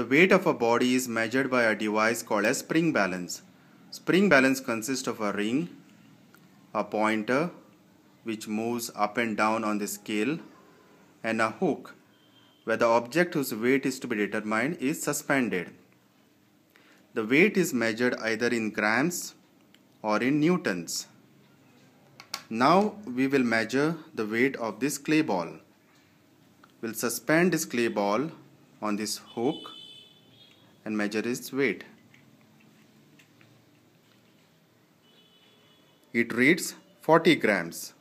The weight of a body is measured by a device called a spring balance. Spring balance consists of a ring, a pointer which moves up and down on the scale and a hook where the object whose weight is to be determined is suspended. The weight is measured either in grams or in newtons. Now we will measure the weight of this clay ball. We'll suspend this clay ball on this hook and measure its weight. It reads 40 grams.